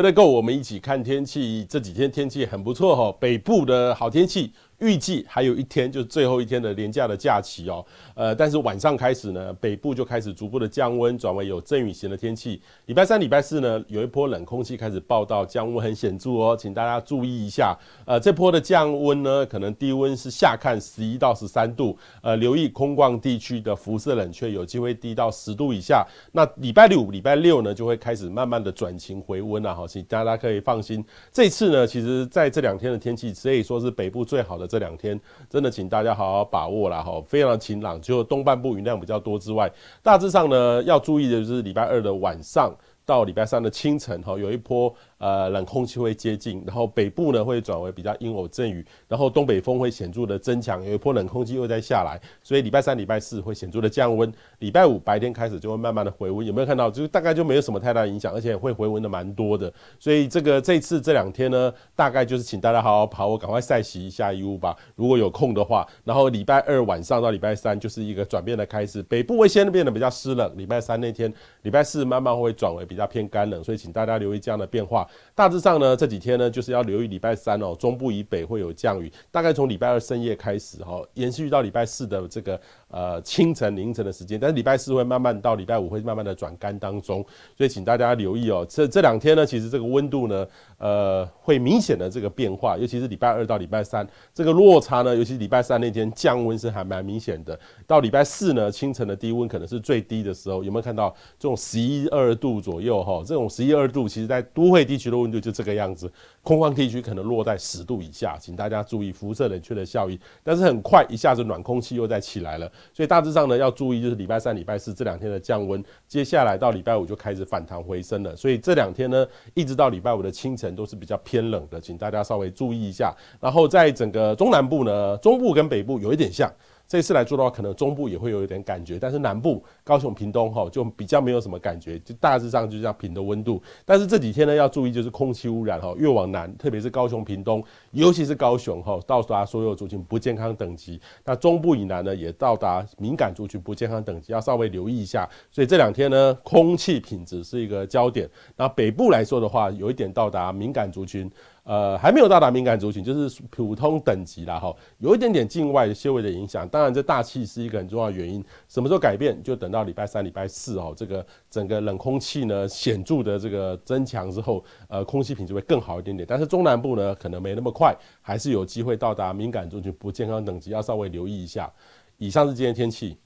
回来够我们一起看天气。这几天天气很不错哈，北部的好天气。预计还有一天，就是最后一天的廉价的假期哦。呃，但是晚上开始呢，北部就开始逐步的降温，转为有阵雨型的天气。礼拜三、礼拜四呢，有一波冷空气开始报道，降温很显著哦，请大家注意一下。呃，这波的降温呢，可能低温是下看十一到十三度。呃，留意空旷地区的辐射冷却，有机会低到十度以下。那礼拜五、礼拜六呢，就会开始慢慢的转晴回温了，好，请大家可以放心。这次呢，其实在这两天的天气可以说是北部最好的。这两天真的，请大家好好把握了哈。非常晴朗，就东半部云量比较多之外，大致上呢，要注意的就是礼拜二的晚上到礼拜三的清晨，哈，有一波。呃，冷空气会接近，然后北部呢会转为比较阴偶阵雨，然后东北风会显著的增强，有一波冷空气又在下来，所以礼拜三、礼拜四会显著的降温，礼拜五白天开始就会慢慢的回温，有没有看到？就是大概就没有什么太大影响，而且会回温的蛮多的，所以这个这次这两天呢，大概就是请大家好好跑，赶快晒洗一下衣物吧。如果有空的话，然后礼拜二晚上到礼拜三就是一个转变的开始，北部会先变得比较湿冷，礼拜三那天，礼拜四慢慢会转为比较偏干冷，所以请大家留意这样的变化。大致上呢，这几天呢就是要留意礼拜三哦，中部以北会有降雨，大概从礼拜二深夜开始哈，延续到礼拜四的这个呃清晨凌晨的时间，但是礼拜四会慢慢到礼拜五会慢慢的转干当中，所以请大家留意哦。这这两天呢，其实这个温度呢，呃，会明显的这个变化，尤其是礼拜二到礼拜三这个落差呢，尤其礼拜三那天降温是还蛮明显的。到礼拜四呢，清晨的低温可能是最低的时候，有没有看到这种十一二度左右哈？这种十一二度，其实在都会低。区的温度就这个样子，空旷地区可能落在十度以下，请大家注意辐射冷却的效应。但是很快一下子暖空气又在起来了，所以大致上呢要注意，就是礼拜三、礼拜四这两天的降温，接下来到礼拜五就开始反弹回升了。所以这两天呢，一直到礼拜五的清晨都是比较偏冷的，请大家稍微注意一下。然后在整个中南部呢，中部跟北部有一点像。这次来做的话，可能中部也会有一点感觉，但是南部高雄、屏东哈就比较没有什么感觉，就大致上就是这平的温度。但是这几天呢，要注意就是空气污染哈，越往南，特别是高雄、屏东，尤其是高雄哈，到达所有族群不健康等级。那中部以南呢，也到达敏感族群不健康等级，要稍微留意一下。所以这两天呢，空气品质是一个焦点。那北部来说的话，有一点到达敏感族群。呃，还没有到达敏感族群，就是普通等级啦，哈，有一点点境外的修微的影响。当然，这大气是一个很重要的原因。什么时候改变，就等到礼拜三、礼拜四哦。这个整个冷空气呢显著的这个增强之后，呃，空气品质会更好一点点。但是中南部呢，可能没那么快，还是有机会到达敏感族群、不健康等级，要稍微留意一下。以上是今天天气。